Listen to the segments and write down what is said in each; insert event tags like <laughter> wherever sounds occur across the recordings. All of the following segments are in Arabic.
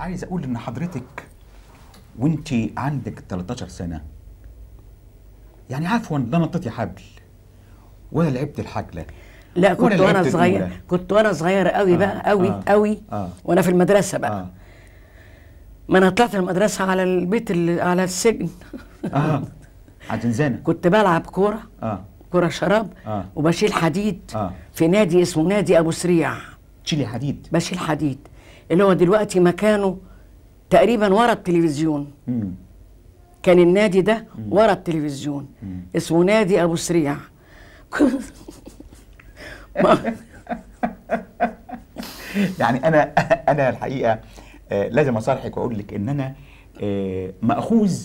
عايز اقول ان حضرتك وانت عندك 13 سنه يعني عفوا لا نطيتي حبل ولا لعبت الحجله لا كنت وانا صغير كنت وانا صغير قوي آه بقى قوي آه قوي آه وانا في المدرسه بقى آه ما انا طلعت المدرسه على البيت اللي على السجن اه زنزانه <laughs> كنت بلعب كوره اه كوره شراب آه وبشيل حديد آه في نادي اسمه نادي ابو سريع تشيلي حديد بشيل حديد اللي هو دلوقتي مكانه تقريبا ورا التلفزيون مم. كان النادي ده مم. ورا التلفزيون مم. اسمه نادي ابو سريع <laughs> يعني انا <laughs> انا الحقيقه آه، لازم اصارحك واقول لك ان انا آه، ماخوذ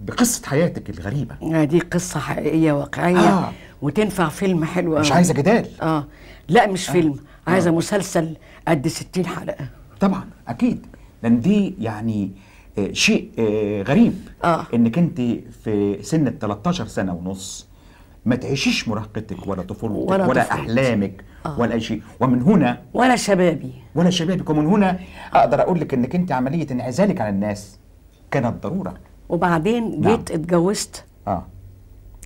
بقصه حياتك الغريبه آه، دي قصه حقيقيه واقعيه آه. وتنفع فيلم حلو قوي مش عايزه جدال اه لا مش آه. فيلم عايزه آه. مسلسل قد 60 حلقه طبعا اكيد لان دي يعني آه، شيء آه، غريب آه. انك انت في سن ال 13 سنه ونص ما تعيشيش مراهقتك ولا طفولتك ولا, ولا احلامك آه. ولا اي شيء ومن هنا ولا شبابي ولا شبابك ومن هنا اقدر اقول لك انك انت عمليه انعزالك عن الناس كانت ضروره وبعدين نعم. جيت نعم. اتجوزت اه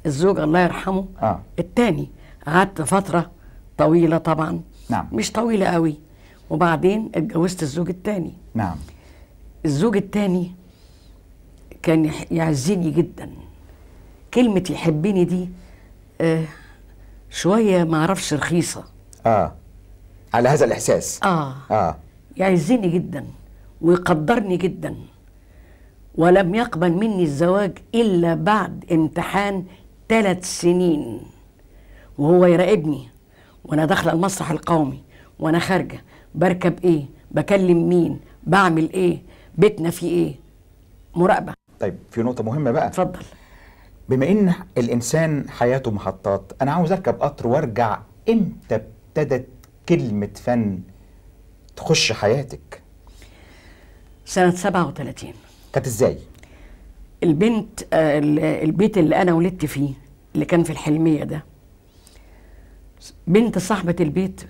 الزوج الله يرحمه آه. التاني قعدت فترة طويلة طبعا نعم. مش طويلة قوي وبعدين اتجوزت الزوج التاني نعم الزوج التاني كان يعزني جدا كلمة يحبني دي آه شوية معرفش رخيصة اه على هذا الإحساس اه اه يعزني جدا ويقدرني جدا ولم يقبل مني الزواج إلا بعد امتحان ثلاث سنين وهو يراقبني وأنا داخلة المسرح القومي وأنا خارجة بركب إيه بكلم مين بعمل إيه بيتنا فيه إيه مراقبة طيب في نقطة مهمة بقى اتفضل بما إن الإنسان حياته محطات أنا عاوز أركب قطر وأرجع إمتى ابتدت كلمة فن تخش حياتك؟ سنة 37 كانت ازاي البنت آه، البيت اللي انا ولدت فيه اللي كان في الحلميه ده بنت صاحبه البيت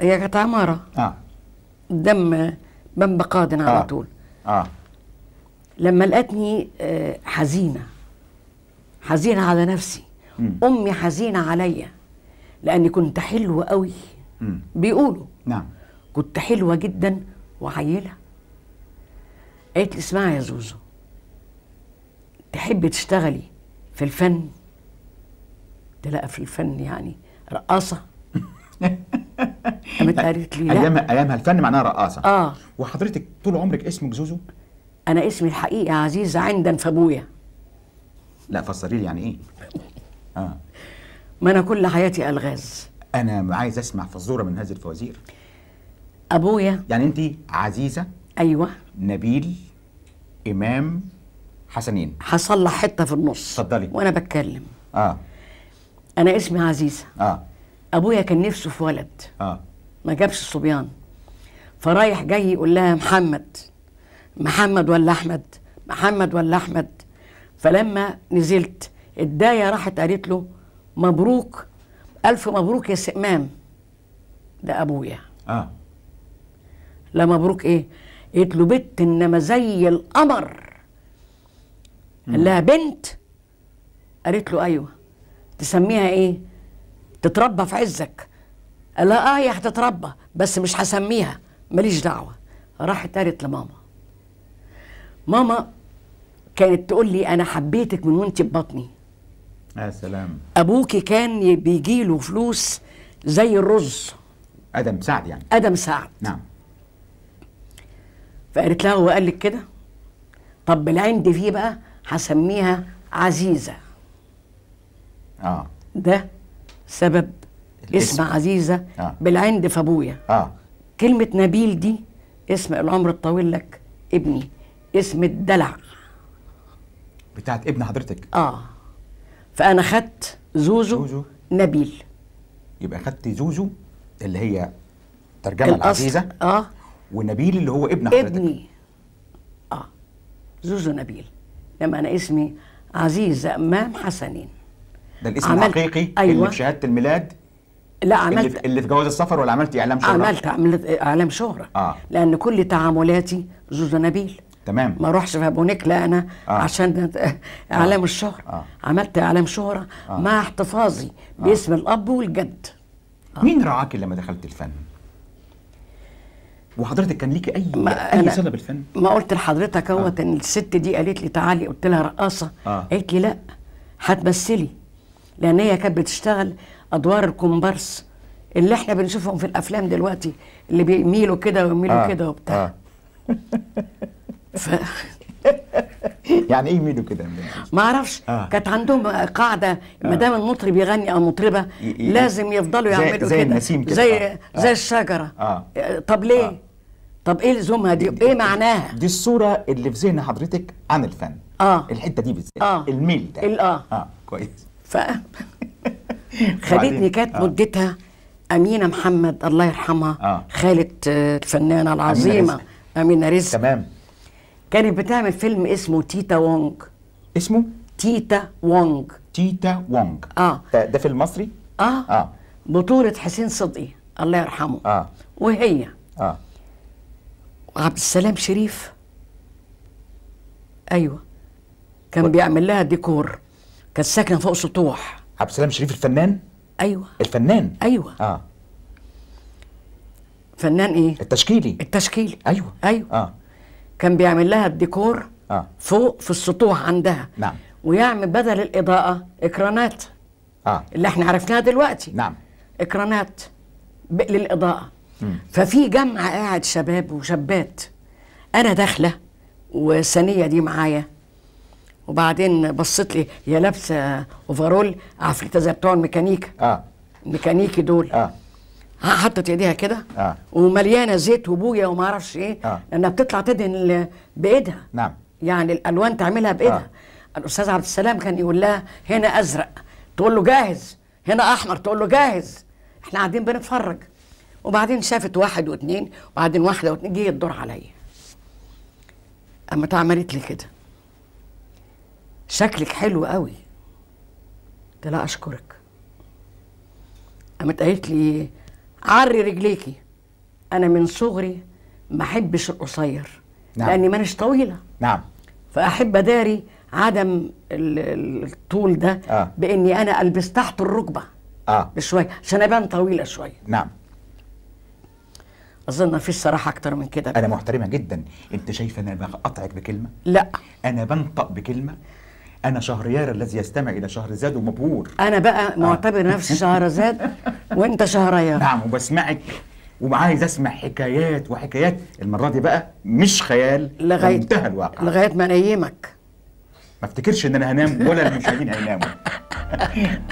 هي كانت عماره اه دم بنب قادن على آه. طول اه لما لقتني آه، حزينه حزينه على نفسي م. امي حزينه عليا لاني كنت حلوه قوي م. بيقولوا نعم كنت حلوه جدا وعيله قالت لي اسمعي يا زوزو تحبي تشتغلي في الفن ده لا في الفن يعني رقاصه قامت قالت لي لا ايام ايامها الفن معناها رقاصه اه وحضرتك طول عمرك اسمك زوزو انا اسمي الحقيقي عزيزه عندا فابويا لا فسري لي يعني ايه <laughs> اه ما انا كل حياتي الغاز انا عايز اسمع فزوره من هذه الفوازير ابويا يعني انت عزيزه ايوه نبيل امام حسنين حصل لها حته في النص اتفضلي وانا بتكلم اه انا اسمي عزيزه اه ابويا كان نفسه في ولد اه ما جابش صبيان فرايح جاي يقول لها محمد محمد ولا احمد محمد ولا احمد فلما نزلت الدايه راحت قالت له مبروك الف مبروك يا سئمام ده ابويا اه لا مبروك ايه قالت له بت انما زي القمر قال لها بنت قالت له ايوه تسميها ايه تتربى في عزك قال لها اه يا هتتربى بس مش هسميها ماليش دعوه راحت قالت لماما ماما كانت تقول لي انا حبيتك من وانت ببطني يا سلام ابوكي كان بيجي له فلوس زي الرز ادم سعد يعني ادم سعد نعم فقالت لها هو قال لك كده طب بالعند دي بقى هسميها عزيزه اه ده سبب اسم عزيزه آه. بالعند في ابويا اه كلمه نبيل دي اسم العمر الطويل لك ابني اسم الدلع بتاعت ابن حضرتك اه فانا خدت زوزو, زوزو. نبيل يبقى خدت زوزو اللي هي ترجمه العزيزه اه ونبيل اللي هو ابن حضرتك ابني اه زوزو نبيل لما انا اسمي عزيز امام حسنين ده الاسم الحقيقي أيوة. اللي في أيوة. شهاده الميلاد لا عملت اللي في جواز السفر ولا عملت اعلام شهره؟ عملت عملت اعلام شهره آه. لان كل تعاملاتي زوزو نبيل تمام ما اروحش في ابو لا انا آه. عشان آه. اعلام آه. الشهره آه. عملت اعلام شهره آه. مع احتفاظي آه. باسم آه. الاب والجد آه. مين رعاك لما دخلت الفن؟ وحضرتك كان ليكي اي ما اي صله بالفن ما قلت لحضرتك اهوت آه. ان الست دي قالت لي تعالي قلت لها رقاصه آه. قالت لي لا هتمثلي لان هي كانت بتشتغل ادوار الكومبارس اللي احنا بنشوفهم في الافلام دلوقتي اللي بيميلوا كده ويميلوا آه. كده وبتاع آه. ف <laughs> يعني ايه ميدو كده ما اعرفش آه. كانت عندهم قاعده آه. ما دام المطرب يغني او مطربه لازم يفضلوا يعملوا كده زي النسيم كده زي آه. آه. زي الشجره آه. طب ليه آه. طب ايه لزومها دي ايه معناها دي الصوره اللي في ذهن حضرتك عن الفن اه الحته دي بالذات آه. الميل ده اه اه كويس ف <laughs> خدتني كانت آه. مدتها امينه محمد الله يرحمها آه. خاله آه، الفنانه العظيمه امينه رزق تمام كانت بتعمل فيلم اسمه تيتا وونج اسمه تيتا وونج تيتا وونج اه ده, فيلم مصري اه اه بطولة حسين صدقي الله يرحمه اه وهي اه وعبد السلام شريف ايوه كان و... بيعمل لها ديكور كانت ساكنه فوق سطوح عبد السلام شريف الفنان ايوه الفنان ايوه اه فنان ايه التشكيلي التشكيلي ايوه ايوه اه كان بيعمل لها الديكور آه. فوق في السطوح عندها نعم ويعمل بدل الاضاءه اكرانات آه. اللي احنا عرفناها دلوقتي نعم اكرانات للاضاءه مم. ففي جمع قاعد شباب وشابات انا داخله وسنيه دي معايا وبعدين بصت لي هي لابسه اوفرول عفريته زي بتوع الميكانيكا اه الميكانيكي دول اه حطت ايديها كده آه. ومليانه زيت وبويه وما اعرفش ايه آه. لانها بتطلع تدهن بايدها نعم يعني الالوان تعملها بايدها آه. الاستاذ عبد السلام كان يقول لها هنا ازرق تقول له جاهز هنا احمر تقول له جاهز احنا قاعدين بنتفرج وبعدين شافت واحد واثنين وبعدين واحده واثنين جه الدور عليا اما عملت لي كده شكلك حلو قوي قلت لها اشكرك قامت قالت لي عري رجليكي انا من صغري ما احبش القصير نعم. لاني مانيش طويله نعم فاحب اداري عدم الطول ده آه. باني انا البس تحت الركبه اه بشويه عشان ابان طويله شويه نعم اظن في صراحه اكتر من كده انا محترمه جدا انت شايفه انا بقطعك بكلمه لا انا بنطق بكلمه انا شهريار الذي يستمع الى شهرزاد ومبهور انا بقى معتبر نفسي شهرزاد <laughs> وانت شهريار نعم وبسمعك وعايز اسمع حكايات وحكايات المره دي بقى مش خيال لغايه منتهى الواقع لغايه ما نيمك ما افتكرش ان انا هنام ولا المشاهدين هيناموا <laughs>